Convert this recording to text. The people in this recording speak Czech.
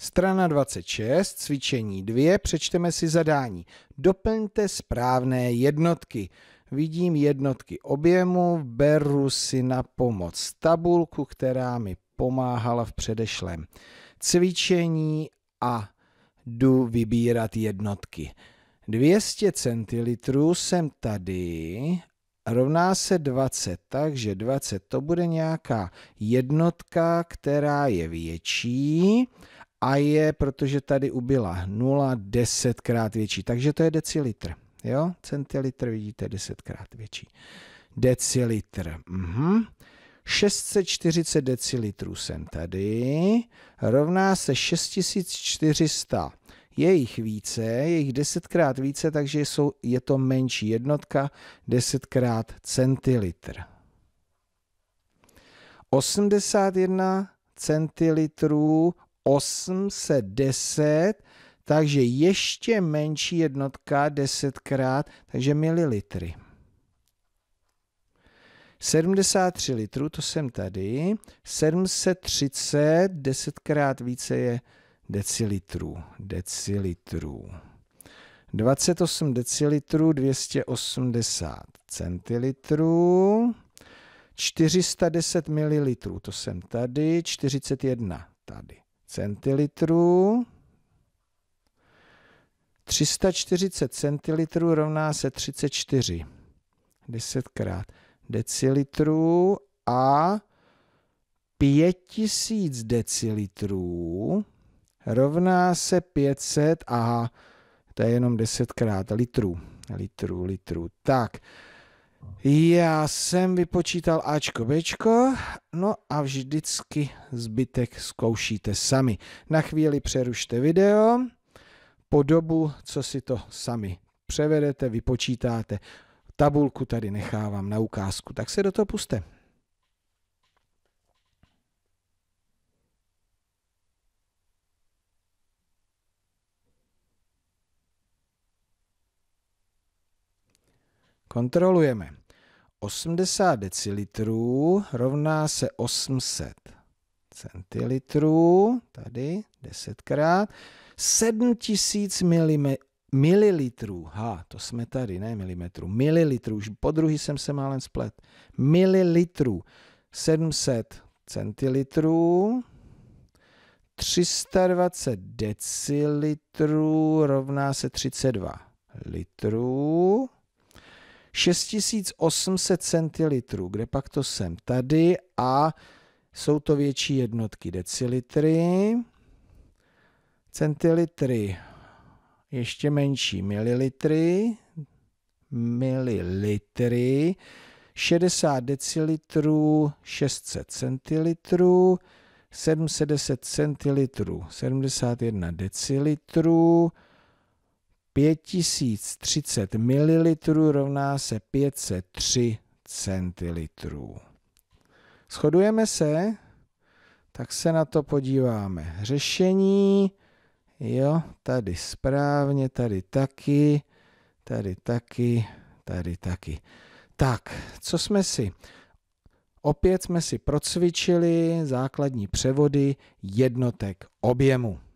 Strana 26, cvičení 2, přečteme si zadání. Doplňte správné jednotky. Vidím jednotky objemu, beru si na pomoc tabulku, která mi pomáhala v předešlém cvičení a jdu vybírat jednotky. 200 centilitrů jsem tady rovná se 20, takže 20 to bude nějaká jednotka, která je větší a je, protože tady ubyla 0,10 krát větší, takže to je decilitr. Jo? Centilitr vidíte 10 krát větší. Decilitr. Mhm. 640 decilitrů jsem tady, rovná se 6400. Je jich více, je jich 10 krát více, takže jsou, je to menší jednotka, 10 krát centilitr. 81 centilitrů, 810, takže ještě menší jednotka 10 krát, takže mililitry. 73 litrů, to jsem tady, 730, 10 krát více je decilitrů, decilitrů. 28 decilitrů, 280 centilitrů, 410 mililitrů, to jsem tady, 41 tady centilitrů. 340 centilitrů rovná se 34. 10 krát decilitrů a 5000 decilitrů rovná se 500, a to je jenom 10 krát litrů, litrů, litrů. Tak, já jsem vypočítal Ačko, Bčko, no a vždycky zbytek zkoušíte sami. Na chvíli přerušte video, po dobu, co si to sami převedete, vypočítáte. Tabulku tady nechávám na ukázku, tak se do toho puste. Kontrolujeme. 80 decilitrů rovná se 800 centilitrů, tady 10 krát 7000 mm, mililitrů, ha, to jsme tady, ne milimetrů, mililitrů, už po druhý jsem se málem splet, mililitrů, 700 centilitrů, 320 decilitrů rovná se 32 litrů, 6800 centilitrů, kde pak to jsem tady a jsou to větší jednotky decilitry, centilitry, ještě menší mililitry, mililitry, 60 decilitrů, 600 centilitrů, 710 centilitrů, 71 decilitrů, 5030 ml rovná se 503 centilitrů. Shodujeme se? Tak se na to podíváme. Řešení, jo, tady správně, tady taky, tady taky, tady taky. Tak, co jsme si? Opět jsme si procvičili základní převody jednotek objemu.